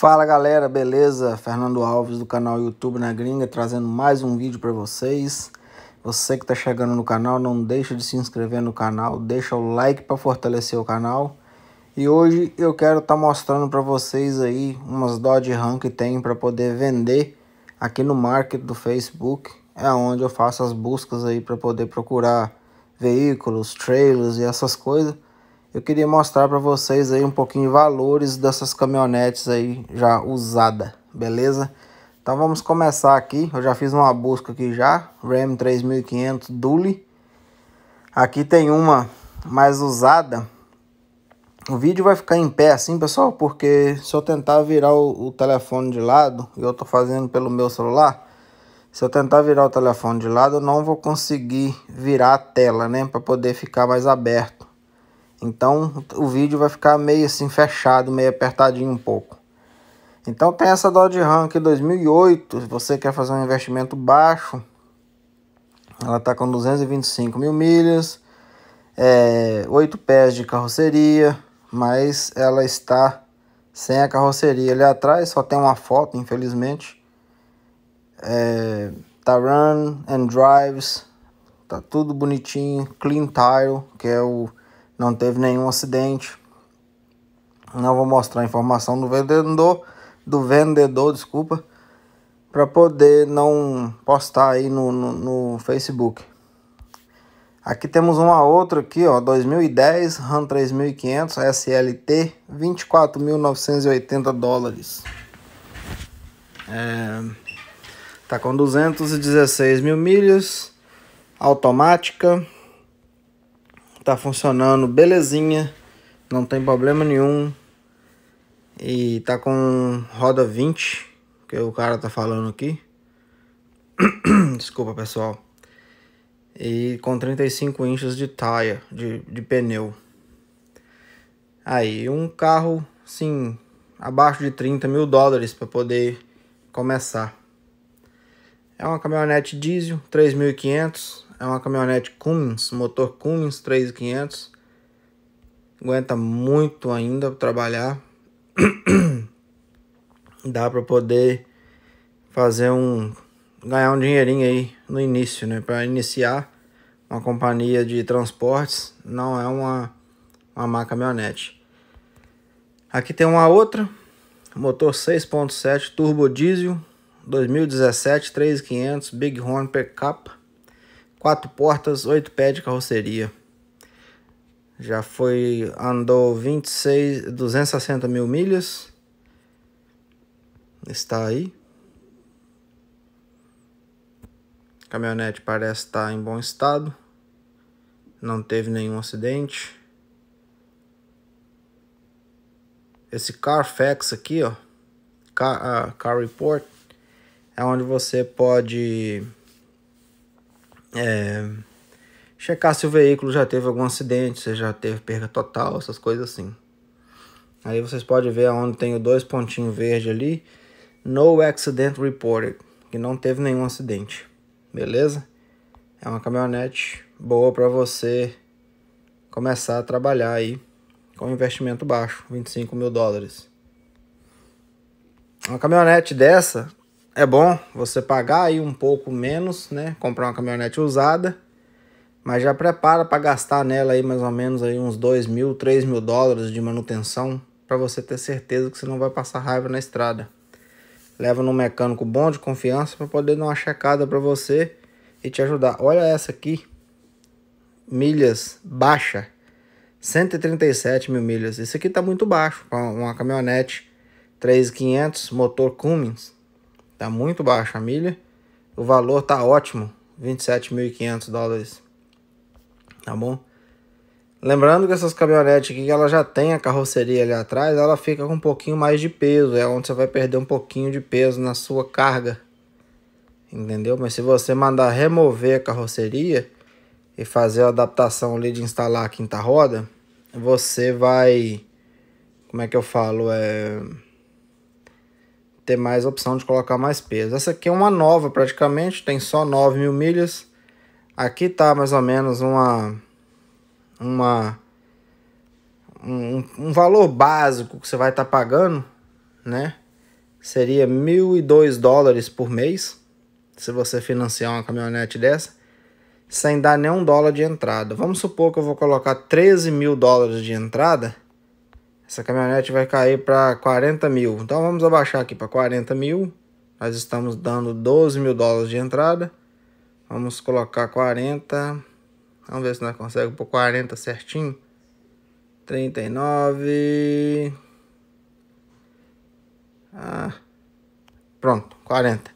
Fala galera, beleza? Fernando Alves do canal YouTube na Gringa trazendo mais um vídeo para vocês. Você que está chegando no canal, não deixa de se inscrever no canal, deixa o like para fortalecer o canal. E hoje eu quero estar tá mostrando para vocês aí umas Dodge Ram que tem para poder vender aqui no market do Facebook. É onde eu faço as buscas aí para poder procurar veículos, trailers e essas coisas eu queria mostrar para vocês aí um pouquinho valores dessas caminhonetes aí já usada, beleza? Então vamos começar aqui, eu já fiz uma busca aqui já, Ram 3500 Dually. Aqui tem uma mais usada. O vídeo vai ficar em pé assim, pessoal, porque se eu tentar virar o, o telefone de lado, e eu tô fazendo pelo meu celular, se eu tentar virar o telefone de lado, eu não vou conseguir virar a tela, né, para poder ficar mais aberto. Então o vídeo vai ficar meio assim fechado, meio apertadinho um pouco. Então tem essa Dodge Ram aqui 2008, se você quer fazer um investimento baixo, ela está com 225 mil milhas, é, 8 pés de carroceria, mas ela está sem a carroceria ali atrás, só tem uma foto, infelizmente. É, tá run and drives, tá tudo bonitinho, clean tile, que é o não teve nenhum acidente. Não vou mostrar a informação do vendedor, do vendedor, desculpa, para poder não postar aí no, no, no, Facebook. Aqui temos uma outra aqui, ó, 2010 RAM 3500 SLT, 24.980 dólares. É, tá com 216 mil milhas, automática. Tá funcionando belezinha, não tem problema nenhum. E tá com roda 20, que o cara tá falando aqui. Desculpa, pessoal. E com 35 inches de taia, de, de pneu. Aí, um carro, sim, abaixo de 30 mil dólares para poder começar. É uma caminhonete diesel, 3.500, é uma caminhonete Cummins, motor Cummins 3500. Aguenta muito ainda para trabalhar. Dá para poder fazer um ganhar um dinheirinho aí no início, né? Para iniciar uma companhia de transportes, não é uma uma má caminhonete. Aqui tem uma outra, motor 6.7 turbo diesel, 2017, 3500 Big Horn Pickup quatro portas, oito pés de carroceria. Já foi, andou 26, 260 mil milhas. Está aí. A caminhonete parece estar em bom estado. Não teve nenhum acidente. Esse Carfax aqui, ó. Car, uh, Car Report. É onde você pode é, checar se o veículo já teve algum acidente, se já teve perda total, essas coisas assim. Aí vocês podem ver onde tem os dois pontinhos verdes ali. No accident reported. Que não teve nenhum acidente. Beleza? É uma caminhonete boa para você começar a trabalhar aí com investimento baixo, 25 mil dólares. Uma caminhonete dessa é bom você pagar aí um pouco menos, né? Comprar uma caminhonete usada, mas já prepara para gastar nela aí mais ou menos aí uns 2 mil, 3 mil dólares de manutenção para você ter certeza que você não vai passar raiva na estrada. Leva num mecânico bom de confiança para poder dar uma checada para você e te ajudar. Olha essa aqui, milhas baixa, 137 mil milhas. Isso aqui está muito baixo para uma caminhonete 3500 motor Cummins. Tá muito baixo a milha. O valor tá ótimo, 27.500 dólares. Tá bom? Lembrando que essas caminhonetes aqui, ela já tem a carroceria ali atrás, ela fica com um pouquinho mais de peso, é onde você vai perder um pouquinho de peso na sua carga. Entendeu? Mas se você mandar remover a carroceria e fazer a adaptação ali de instalar a quinta roda, você vai como é que eu falo? É ter mais opção de colocar mais peso. Essa aqui é uma nova praticamente, tem só 9 mil milhas. Aqui tá mais ou menos uma... uma um, um valor básico que você vai estar tá pagando, né? Seria 1.002 dólares por mês, se você financiar uma caminhonete dessa, sem dar nenhum dólar de entrada. Vamos supor que eu vou colocar 13 mil dólares de entrada essa caminhonete vai cair para 40 mil. Então vamos abaixar aqui para 40 mil. Nós estamos dando 12 mil dólares de entrada. Vamos colocar 40. Vamos ver se nós conseguimos por 40 certinho. 39. Ah, pronto, 40.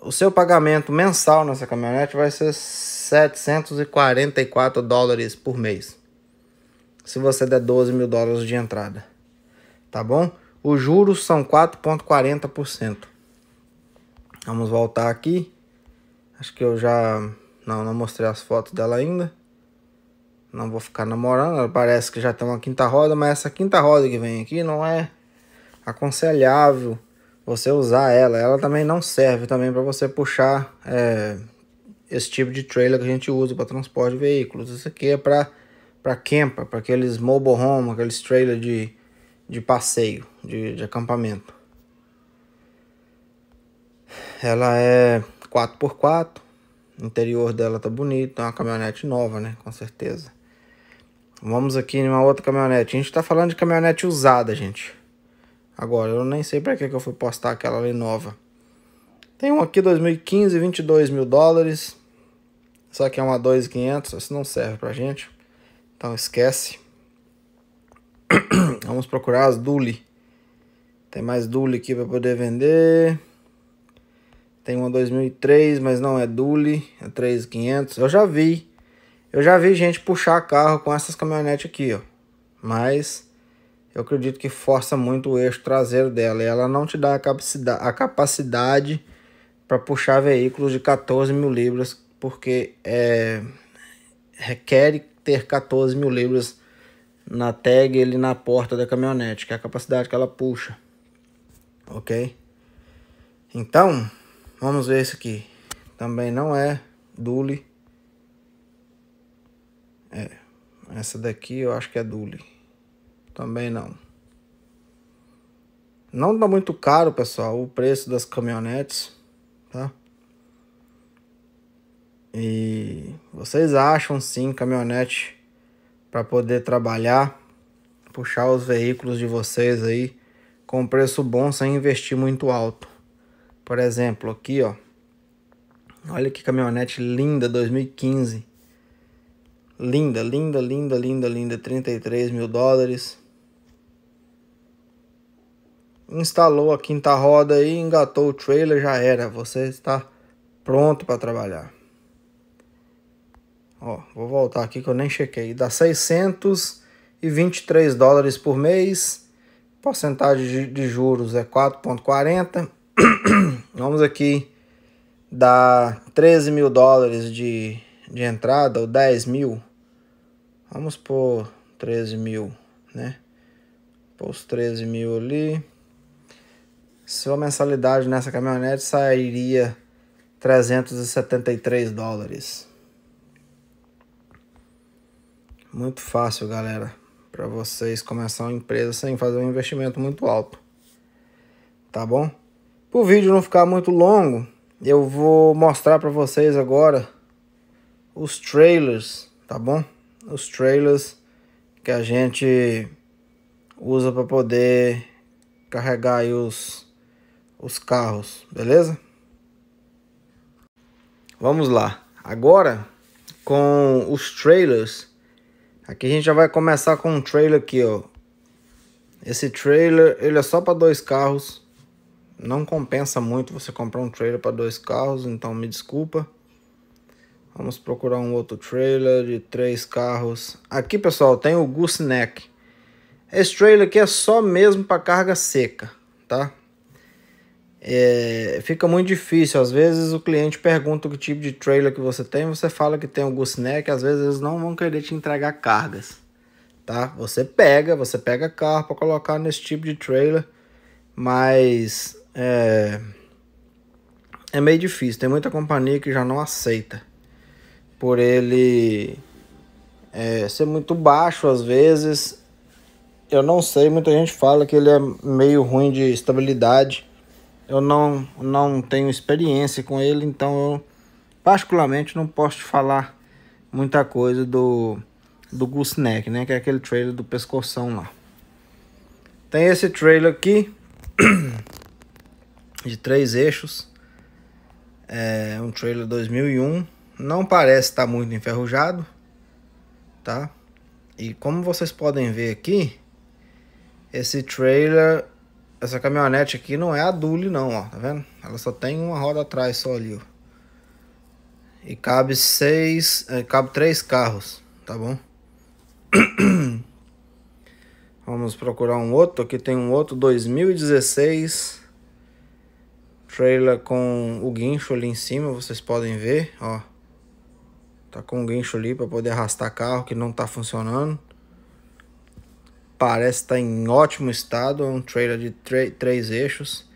O seu pagamento mensal nessa caminhonete vai ser 744 dólares por mês se você der 12 mil dólares de entrada. Tá bom? Os juros são 4,40%. Vamos voltar aqui. Acho que eu já... Não, não mostrei as fotos dela ainda. Não vou ficar namorando. Ela parece que já tem uma quinta roda, mas essa quinta roda que vem aqui não é aconselhável você usar ela. Ela também não serve também para você puxar é, esse tipo de trailer que a gente usa para transporte de veículos. Isso aqui é para para campa, para aqueles mobile home, aqueles trailers de, de passeio, de, de acampamento. Ela é 4x4, o interior dela tá bonito, é uma caminhonete nova, né, com certeza. Vamos aqui numa outra caminhonete. A gente tá falando de caminhonete usada, gente. Agora, eu nem sei para que, que eu fui postar aquela ali nova. Tem um aqui 2015, 22 mil dólares. Só que é uma 2.500, isso não serve pra gente. Então esquece. Vamos procurar as Dule. Tem mais Dule aqui para poder vender. Tem uma 2003, mas não é Dule, é 3500. Eu já vi. Eu já vi gente puxar carro com essas caminhonetes aqui, ó. Mas eu acredito que força muito o eixo traseiro dela. E ela não te dá a capacidade, a capacidade para puxar veículos de 14 mil libras, porque é, requer ter 14 mil libras na tag ele na porta da caminhonete, que é a capacidade que ela puxa, ok? Então, vamos ver isso aqui. Também não é Dule. É, essa daqui eu acho que é Dule. Também não. Não tá muito caro, pessoal, o preço das caminhonetes, tá? E vocês acham sim caminhonete para poder trabalhar, puxar os veículos de vocês aí com preço bom sem investir muito alto. Por exemplo, aqui ó, olha que caminhonete linda 2015. Linda, linda, linda, linda, linda, 33 mil dólares. Instalou a quinta roda e engatou o trailer, já era. Você está pronto para trabalhar. Ó, vou voltar aqui que eu nem chequei. Dá 623 dólares por mês. Porcentagem de, de juros é 4,40. Vamos aqui. Dá 13 mil dólares de, de entrada ou 10 mil. Vamos por 13 mil, né? Pôr os 13 mil ali. Sua mensalidade nessa caminhonete sairia 373 dólares. Muito fácil, galera, para vocês começar uma empresa sem fazer um investimento muito alto. Tá bom? Para o vídeo não ficar muito longo, eu vou mostrar para vocês agora os trailers, tá bom? Os trailers que a gente usa para poder carregar aí os, os carros, beleza? Vamos lá. Agora, com os trailers Aqui a gente já vai começar com um trailer aqui, ó. Esse trailer, ele é só para dois carros. Não compensa muito você comprar um trailer para dois carros, então me desculpa. Vamos procurar um outro trailer de três carros. Aqui, pessoal, tem o Gooseneck. Esse trailer aqui é só mesmo para carga seca, tá? É, fica muito difícil. Às vezes o cliente pergunta que tipo de trailer que você tem, você fala que tem um gooseneck, às vezes eles não vão querer te entregar cargas, tá? Você pega, você pega carro para colocar nesse tipo de trailer, mas é, é meio difícil. Tem muita companhia que já não aceita por ele é, ser muito baixo às vezes. Eu não sei, muita gente fala que ele é meio ruim de estabilidade eu não, não tenho experiência com ele, então eu particularmente não posso te falar muita coisa do, do Gooseneck, né? Que é aquele trailer do pescoção lá. Tem esse trailer aqui de três eixos. É um trailer 2001. Não parece estar tá muito enferrujado, tá? E como vocês podem ver aqui, esse trailer essa caminhonete aqui não é a Dule não, ó, tá vendo? Ela só tem uma roda atrás só ali, ó. E cabe seis, é, cabe três carros, tá bom? Vamos procurar um outro, aqui tem um outro 2016 Trailer com o guincho ali em cima, vocês podem ver, ó Tá com o guincho ali para poder arrastar carro que não tá funcionando parece estar tá em ótimo estado, é um trailer de três eixos.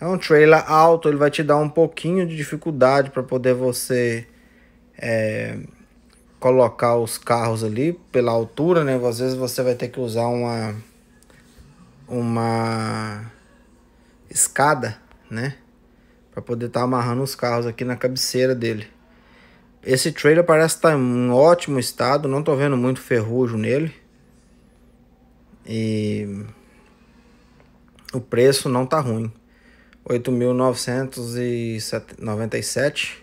É um trailer alto, ele vai te dar um pouquinho de dificuldade para poder você é, colocar os carros ali pela altura, né? Às vezes você vai ter que usar uma uma escada, né? Para poder estar tá amarrando os carros aqui na cabeceira dele. Esse trailer parece estar tá em ótimo estado, não tô vendo muito ferrugem nele. E o preço não tá ruim. 8.997.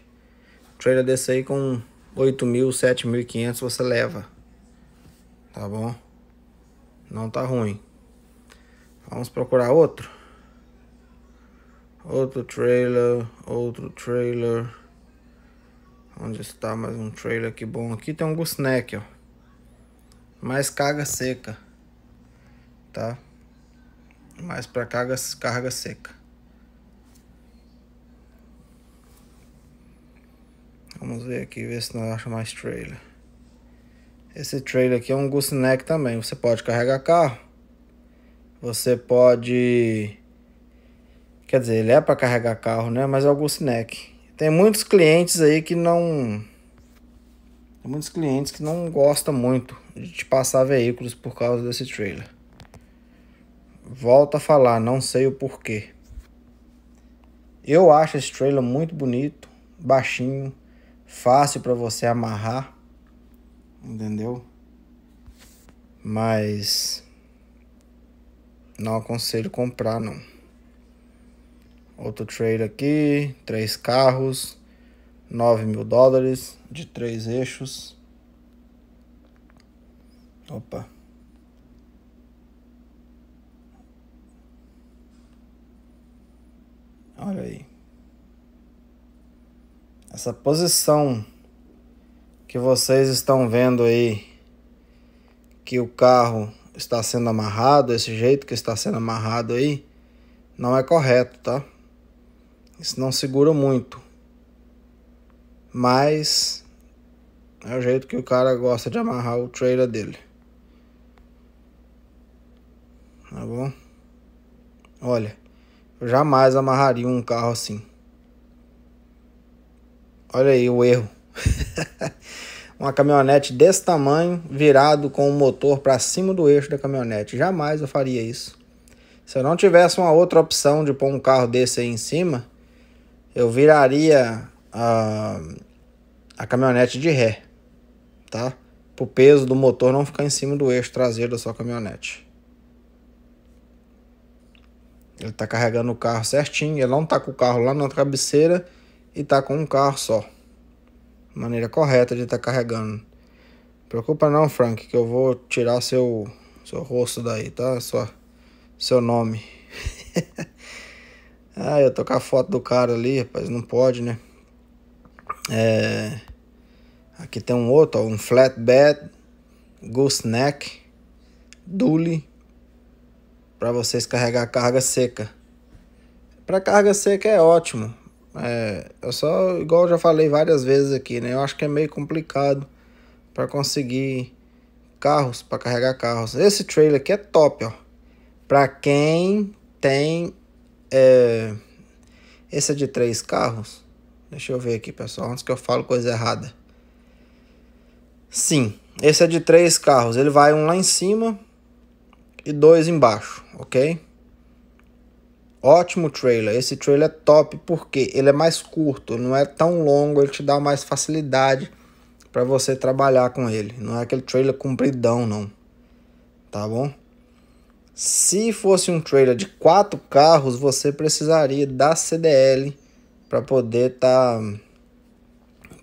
Trailer desse aí com 8.000, 7.500 você leva. Tá bom? Não tá ruim. Vamos procurar outro. Outro trailer, outro trailer. Onde está mais um trailer que bom aqui? Tem um gusneck, ó. Mais carga seca tá? Mas para carga, carga seca. Vamos ver aqui, ver se nós acha mais trailer. Esse trailer aqui é um gooseneck também. Você pode carregar carro. Você pode... Quer dizer, ele é para carregar carro, né? Mas é o gooseneck. Tem muitos clientes aí que não... Tem muitos clientes que não gostam muito de passar veículos por causa desse trailer. Volto a falar, não sei o porquê. Eu acho esse trailer muito bonito, baixinho, fácil para você amarrar, entendeu? Mas não aconselho comprar não. Outro trailer aqui, três carros, nove mil dólares de três eixos. Opa. Olha aí. Essa posição que vocês estão vendo aí, que o carro está sendo amarrado, esse jeito que está sendo amarrado aí, não é correto, tá? Isso não segura muito. Mas é o jeito que o cara gosta de amarrar o trailer dele. Tá bom? Olha jamais amarraria um carro assim. Olha aí o erro. uma caminhonete desse tamanho virado com o motor para cima do eixo da caminhonete. Jamais eu faria isso. Se eu não tivesse uma outra opção de pôr um carro desse aí em cima, eu viraria a, a caminhonete de ré, tá? Para o peso do motor não ficar em cima do eixo traseiro da sua caminhonete. Ele está carregando o carro certinho, ele não está com o carro lá na cabeceira e está com um carro só. Maneira correta de estar tá carregando. Preocupa não, Frank, que eu vou tirar seu, seu rosto daí, tá? Sua, seu nome. ah, eu tô com a foto do cara ali, rapaz, não pode, né? É... Aqui tem um outro, ó, um flatbed, gooseneck, dooley, para vocês carregar carga seca. Para carga seca é ótimo. É, eu só, igual eu já falei várias vezes aqui, né? Eu acho que é meio complicado para conseguir carros, para carregar carros. Esse trailer aqui é top, ó. Para quem tem é, esse é de três carros. Deixa eu ver aqui, pessoal, antes que eu falo coisa errada. Sim, esse é de três carros. Ele vai um lá em cima, e dois embaixo, ok? Ótimo trailer. Esse trailer é top porque ele é mais curto, não é tão longo, ele te dá mais facilidade para você trabalhar com ele. Não é aquele trailer compridão, não. Tá bom? Se fosse um trailer de quatro carros, você precisaria da CDL para poder estar tá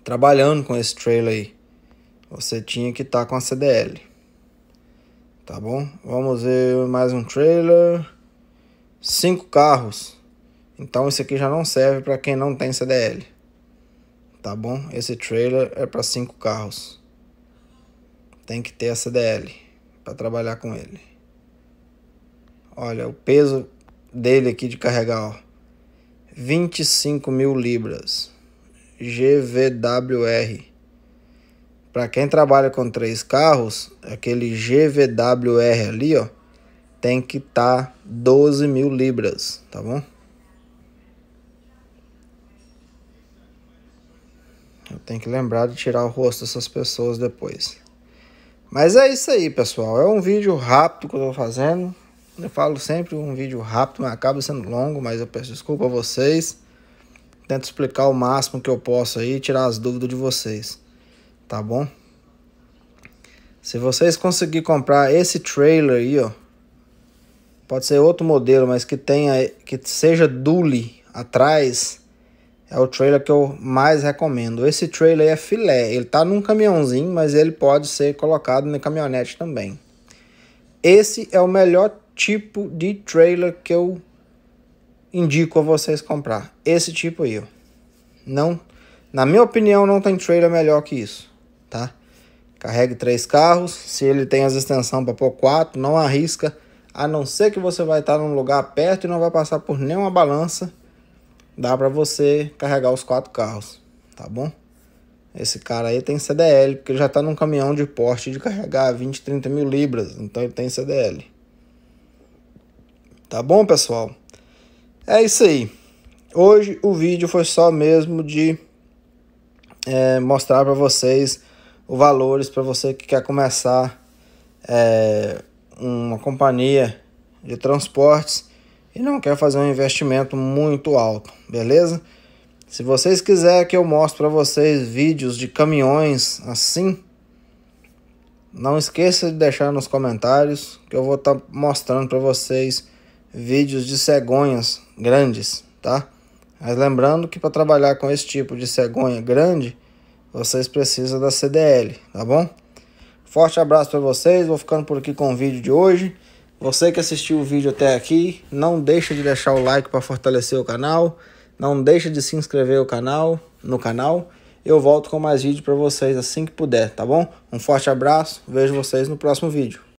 trabalhando com esse trailer aí. Você tinha que estar tá com a CDL. Tá bom? Vamos ver mais um trailer. Cinco carros. Então esse aqui já não serve para quem não tem CDL. Tá bom? Esse trailer é para cinco carros. Tem que ter a CDL para trabalhar com ele. Olha, o peso dele aqui de carregar, ó. 25 mil libras. GVWR para quem trabalha com três carros, aquele GVWR ali, ó, tem que estar tá 12 mil libras, tá bom? Eu tenho que lembrar de tirar o rosto dessas pessoas depois. Mas é isso aí, pessoal. É um vídeo rápido que eu tô fazendo. Eu falo sempre um vídeo rápido, mas acaba sendo longo, mas eu peço desculpa a vocês. Tento explicar o máximo que eu posso aí, tirar as dúvidas de vocês tá bom? Se vocês conseguirem comprar esse trailer aí, ó, pode ser outro modelo, mas que tenha que seja dule atrás, é o trailer que eu mais recomendo. Esse trailer é filé, ele tá num caminhãozinho, mas ele pode ser colocado na caminhonete também. Esse é o melhor tipo de trailer que eu indico a vocês comprar. Esse tipo aí, ó. Não, na minha opinião, não tem trailer melhor que isso tá? Carregue três carros, se ele tem as extensões para pôr quatro, não arrisca, a não ser que você vai estar tá num lugar perto e não vai passar por nenhuma balança, dá para você carregar os quatro carros, tá bom? Esse cara aí tem CDL, porque já está num caminhão de porte de carregar 20, 30 mil libras, então ele tem CDL. Tá bom, pessoal? É isso aí. Hoje o vídeo foi só mesmo de é, mostrar para vocês valores para você que quer começar é, uma companhia de transportes e não quer fazer um investimento muito alto, beleza? Se vocês quiserem que eu mostre para vocês vídeos de caminhões assim, não esqueça de deixar nos comentários que eu vou estar tá mostrando para vocês vídeos de cegonhas grandes, tá? Mas lembrando que para trabalhar com esse tipo de cegonha grande, vocês precisam da CDL, tá bom? Forte abraço para vocês, vou ficando por aqui com o vídeo de hoje. Você que assistiu o vídeo até aqui, não deixa de deixar o like para fortalecer o canal, não deixa de se inscrever no canal, no canal. Eu volto com mais vídeo para vocês assim que puder, tá bom? Um forte abraço, vejo vocês no próximo vídeo.